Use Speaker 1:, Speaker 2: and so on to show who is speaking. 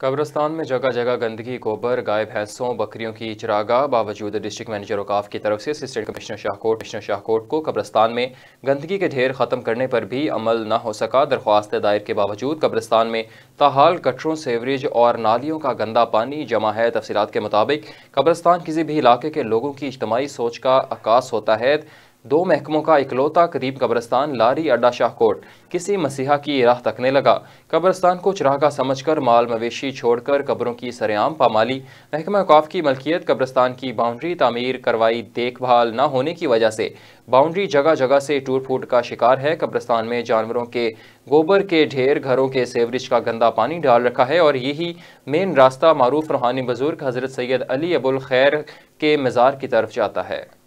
Speaker 1: कब्रस्तान में जगह जगह गंदगी गोबर गाय भैंसों बकरियों की चरागा बावजूद डिस्ट्रिक्ट मैनेजर औकाफ की तरफ से assistant commissioner Shahkot commissioner Shahkot को कब्रस्तान में गंदगी के ढेर ख़त्म करने पर भी अमल न हो सका दरख्वास्त दायर के बावजूद कब्रस्तान में ताहाल कटरों सेवरेज और नालियों का गंदा पानी जमा है तफसीत के मुताबिक कब्रस्तान किसी भी इलाके के लोगों की इज्तमाही सोच का अक्स होता है दो महकमों का इकलौता करीब कब्रस्तान लारी अड्डा शाहकोट किसी मसीहा की राह तकने लगा कब्रस्तान को चरागा समझकर माल मवेशी छोड़कर कब्रों की सरेआम पामाली महकमा अवकाफ की मलकियत कब्रस्तान की बाउंड्री तामीर करवाई देखभाल न होने की वजह से बाउंड्री जगह जगह से टूट फूट का शिकार है कब्रस्तान में जानवरों के गोबर के ढेर घरों के सेवरेज का गंदा पानी डाल रखा है और यही मेन रास्ता मारूफ रूहानी बुजुर्ग हज़रत सैयद अली अबुल खैर के मज़ार की तरफ जाता है